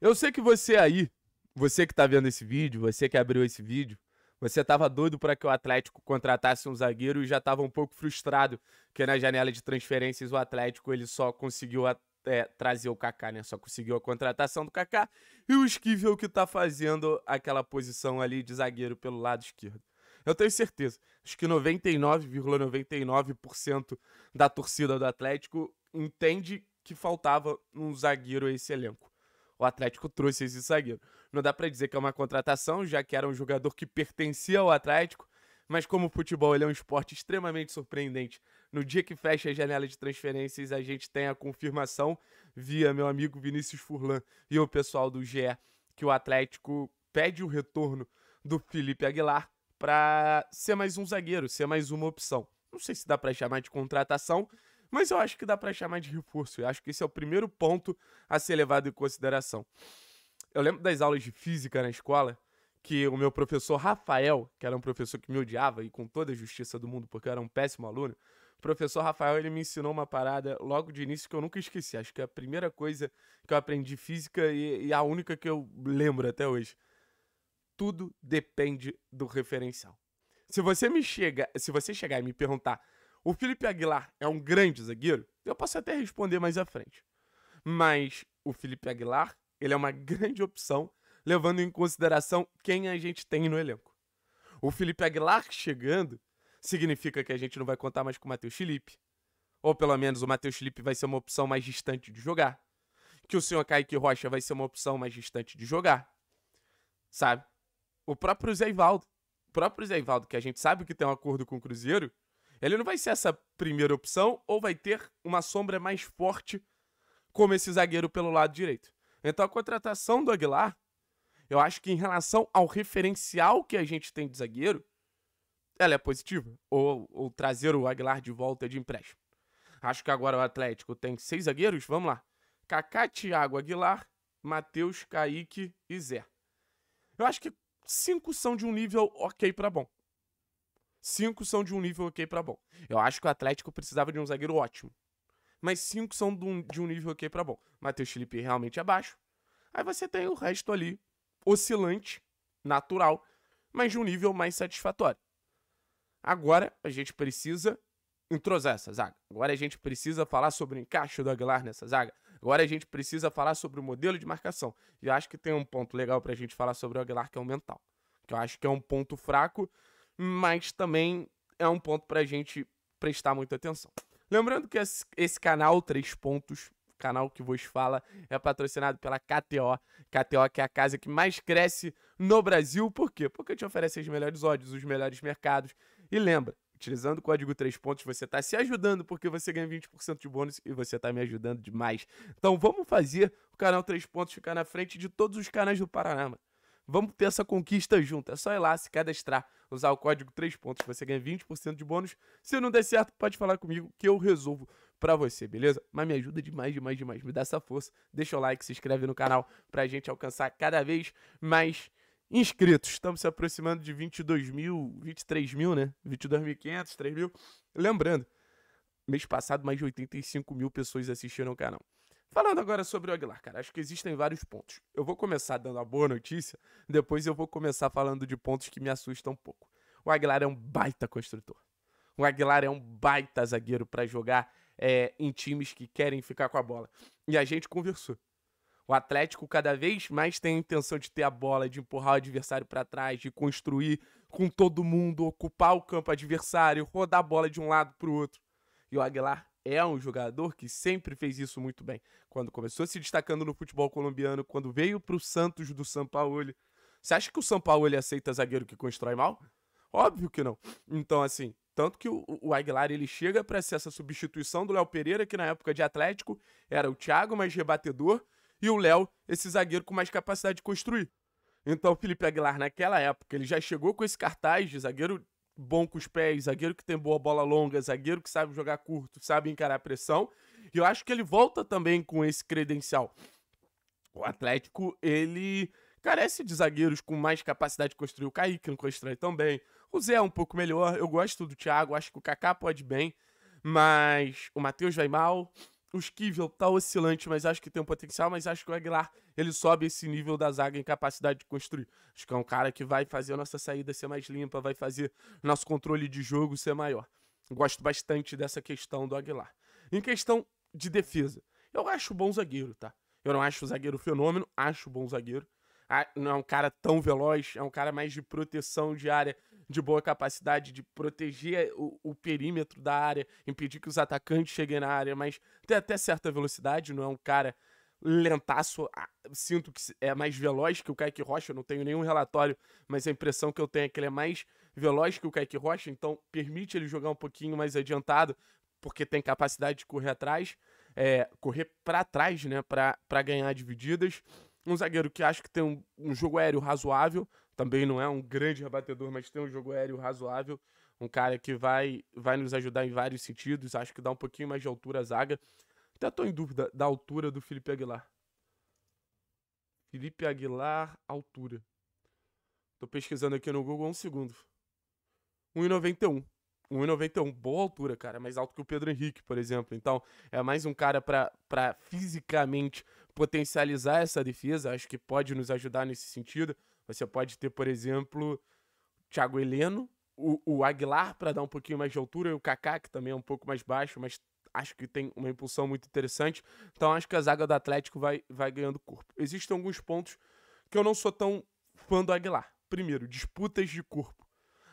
Eu sei que você aí, você que tá vendo esse vídeo, você que abriu esse vídeo, você tava doido para que o Atlético contratasse um zagueiro e já tava um pouco frustrado que na janela de transferências o Atlético ele só conseguiu é, trazer o Kaká, né? Só conseguiu a contratação do Kaká e o Esquivel que tá fazendo aquela posição ali de zagueiro pelo lado esquerdo. Eu tenho certeza, acho que 99,99% ,99 da torcida do Atlético entende que faltava um zagueiro a esse elenco o Atlético trouxe esse zagueiro. Não dá para dizer que é uma contratação, já que era um jogador que pertencia ao Atlético, mas como o futebol é um esporte extremamente surpreendente, no dia que fecha a janela de transferências, a gente tem a confirmação via meu amigo Vinícius Furlan e o pessoal do GE que o Atlético pede o retorno do Felipe Aguilar para ser mais um zagueiro, ser mais uma opção. Não sei se dá para chamar de contratação, mas eu acho que dá para chamar de reforço. Eu acho que esse é o primeiro ponto a ser levado em consideração. Eu lembro das aulas de física na escola, que o meu professor Rafael, que era um professor que me odiava e com toda a justiça do mundo, porque eu era um péssimo aluno, o professor Rafael ele me ensinou uma parada logo de início que eu nunca esqueci. Acho que é a primeira coisa que eu aprendi física e, e a única que eu lembro até hoje. Tudo depende do referencial. Se você me chega, se você chegar e me perguntar o Felipe Aguilar é um grande zagueiro? Eu posso até responder mais à frente. Mas o Felipe Aguilar, ele é uma grande opção, levando em consideração quem a gente tem no elenco. O Felipe Aguilar chegando significa que a gente não vai contar mais com o Matheus Felipe. Ou pelo menos o Matheus Felipe vai ser uma opção mais distante de jogar. Que o senhor Kaique Rocha vai ser uma opção mais distante de jogar. Sabe? O próprio Zé Ivaldo. O próprio Zé Ivaldo, que a gente sabe que tem um acordo com o Cruzeiro, ele não vai ser essa primeira opção ou vai ter uma sombra mais forte como esse zagueiro pelo lado direito. Então a contratação do Aguilar, eu acho que em relação ao referencial que a gente tem de zagueiro, ela é positiva. Ou, ou trazer o Aguilar de volta de empréstimo. Acho que agora o Atlético tem seis zagueiros, vamos lá. Kaká, Thiago, Aguilar, Matheus, Kaique e Zé. Eu acho que cinco são de um nível ok para bom. Cinco são de um nível ok para bom. Eu acho que o Atlético precisava de um zagueiro ótimo. Mas cinco são de um, nível ok para bom. Matheus Felipe realmente abaixo. É Aí você tem o resto ali, oscilante, natural, mas de um nível mais satisfatório. Agora a gente precisa entrosar essa zaga. Agora a gente precisa falar sobre o encaixe do Aguilar nessa zaga. Agora a gente precisa falar sobre o modelo de marcação. E acho que tem um ponto legal pra gente falar sobre o Aguilar, que é o mental. Que eu acho que é um ponto fraco mas também é um ponto para a gente prestar muita atenção. Lembrando que esse canal, Três Pontos, canal que vos fala, é patrocinado pela KTO. KTO que é a casa que mais cresce no Brasil. Por quê? Porque te oferece as melhores odds, os melhores mercados. E lembra, utilizando o código três pontos, você está se ajudando porque você ganha 20% de bônus e você está me ajudando demais. Então vamos fazer o canal três pontos ficar na frente de todos os canais do Paraná. Mano. Vamos ter essa conquista junto. É só ir lá se cadastrar, usar o código 3 pontos, você ganha 20% de bônus. Se não der certo, pode falar comigo que eu resolvo pra você, beleza? Mas me ajuda demais, demais, demais. Me dá essa força, deixa o like, se inscreve no canal pra gente alcançar cada vez mais inscritos. Estamos se aproximando de 22 mil, 23 mil, né? 22.500, 3 mil. Lembrando, mês passado mais de 85 mil pessoas assistiram o canal. Falando agora sobre o Aguilar, cara, acho que existem vários pontos. Eu vou começar dando a boa notícia, depois eu vou começar falando de pontos que me assustam um pouco. O Aguilar é um baita construtor. O Aguilar é um baita zagueiro para jogar é, em times que querem ficar com a bola. E a gente conversou. O Atlético cada vez mais tem a intenção de ter a bola, de empurrar o adversário para trás, de construir com todo mundo, ocupar o campo adversário, rodar a bola de um lado para o outro. E o Aguilar é um jogador que sempre fez isso muito bem. Quando começou se destacando no futebol colombiano, quando veio para o Santos do São Paulo. Você acha que o São Paulo ele aceita zagueiro que constrói mal? Óbvio que não. Então, assim, tanto que o, o Aguilar ele chega para ser essa substituição do Léo Pereira, que na época de Atlético era o Thiago mais rebatedor e o Léo, esse zagueiro com mais capacidade de construir. Então, o Felipe Aguilar, naquela época, ele já chegou com esse cartaz de zagueiro bom com os pés, zagueiro que tem boa bola longa, zagueiro que sabe jogar curto, sabe encarar a pressão. E eu acho que ele volta também com esse credencial. O Atlético, ele carece de zagueiros com mais capacidade de construir. O Kaique não constrói tão bem. O Zé é um pouco melhor. Eu gosto do Thiago, acho que o Kaká pode bem. Mas o Matheus vai mal. O Skivel tá oscilante, mas acho que tem um potencial, mas acho que o Aguilar, ele sobe esse nível da zaga em capacidade de construir. Acho que é um cara que vai fazer a nossa saída ser mais limpa, vai fazer nosso controle de jogo ser maior. Gosto bastante dessa questão do Aguilar. Em questão de defesa, eu acho bom zagueiro, tá? Eu não acho o zagueiro fenômeno, acho bom zagueiro. Ah, não é um cara tão veloz, é um cara mais de proteção de área de boa capacidade de proteger o, o perímetro da área, impedir que os atacantes cheguem na área, mas tem até certa velocidade, não é um cara lentaço. Ah, sinto que é mais veloz que o Kaique Rocha, não tenho nenhum relatório, mas a impressão que eu tenho é que ele é mais veloz que o Kaique Rocha, então permite ele jogar um pouquinho mais adiantado, porque tem capacidade de correr atrás, é, correr para trás, né, para ganhar divididas. Um zagueiro que acho que tem um, um jogo aéreo razoável, também não é um grande rebatedor, mas tem um jogo aéreo razoável. Um cara que vai, vai nos ajudar em vários sentidos. Acho que dá um pouquinho mais de altura a zaga. Até estou em dúvida da altura do Felipe Aguilar. Felipe Aguilar, altura. Estou pesquisando aqui no Google um segundo. 1,91. 1,91, boa altura, cara, mais alto que o Pedro Henrique, por exemplo. Então, é mais um cara para fisicamente potencializar essa defesa, acho que pode nos ajudar nesse sentido. Você pode ter, por exemplo, Thiago Heleno, o, o Aguilar para dar um pouquinho mais de altura e o Kaká, que também é um pouco mais baixo, mas acho que tem uma impulsão muito interessante. Então acho que a zaga do Atlético vai, vai ganhando corpo. Existem alguns pontos que eu não sou tão fã do Aguilar. Primeiro, disputas de corpo.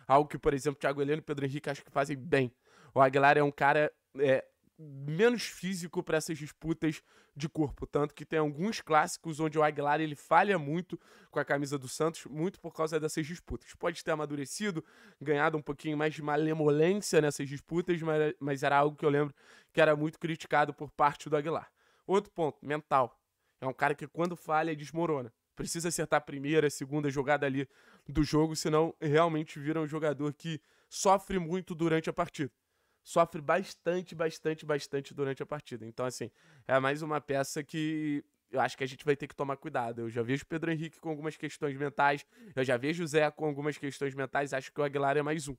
Algo que, por exemplo, Thiago Heleno e Pedro Henrique acho que fazem bem. O Aguilar é um cara é, menos físico para essas disputas de corpo, tanto que tem alguns clássicos onde o Aguilar ele falha muito com a camisa do Santos, muito por causa dessas disputas. Pode ter amadurecido, ganhado um pouquinho mais de malemolência nessas disputas, mas, mas era algo que eu lembro que era muito criticado por parte do Aguilar. Outro ponto, mental. É um cara que quando falha desmorona. Precisa acertar a primeira, a segunda jogada ali do jogo, senão realmente vira um jogador que sofre muito durante a partida sofre bastante, bastante, bastante durante a partida. Então, assim, é mais uma peça que eu acho que a gente vai ter que tomar cuidado. Eu já vejo o Pedro Henrique com algumas questões mentais, eu já vejo o Zé com algumas questões mentais, acho que o Aguilar é mais um.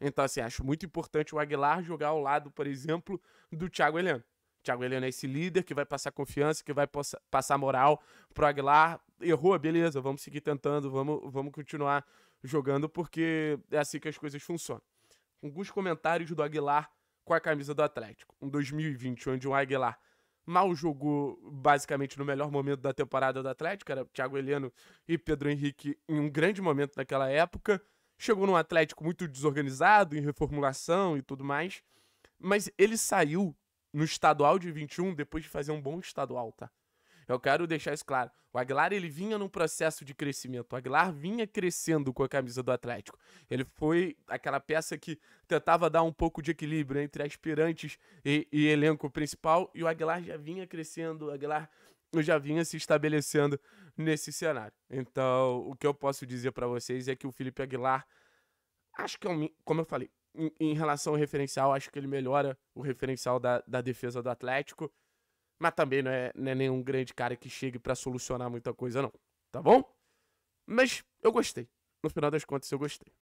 Então, assim, acho muito importante o Aguilar jogar ao lado, por exemplo, do Thiago Heleno. Thiago Heleno é esse líder que vai passar confiança, que vai passar moral pro Aguilar. Errou, beleza, vamos seguir tentando, vamos, vamos continuar jogando, porque é assim que as coisas funcionam alguns comentários do Aguilar com a camisa do Atlético. Um 2020 onde o Aguilar mal jogou basicamente no melhor momento da temporada do Atlético, era Thiago Heleno e Pedro Henrique em um grande momento naquela época. Chegou num Atlético muito desorganizado, em reformulação e tudo mais. Mas ele saiu no estadual de 21 depois de fazer um bom estadual, tá? Eu quero deixar isso claro. O Aguilar, ele vinha num processo de crescimento. O Aguilar vinha crescendo com a camisa do Atlético. Ele foi aquela peça que tentava dar um pouco de equilíbrio entre aspirantes e, e elenco principal. E o Aguilar já vinha crescendo. O Aguilar já vinha se estabelecendo nesse cenário. Então, o que eu posso dizer para vocês é que o Felipe Aguilar, acho que é um, como eu falei, em, relação ao referencial, acho que ele melhora o referencial da, da defesa do Atlético. Mas também não é, não é nenhum grande cara que chegue para solucionar muita coisa, não. Tá bom? Mas eu gostei. No final das contas, eu gostei.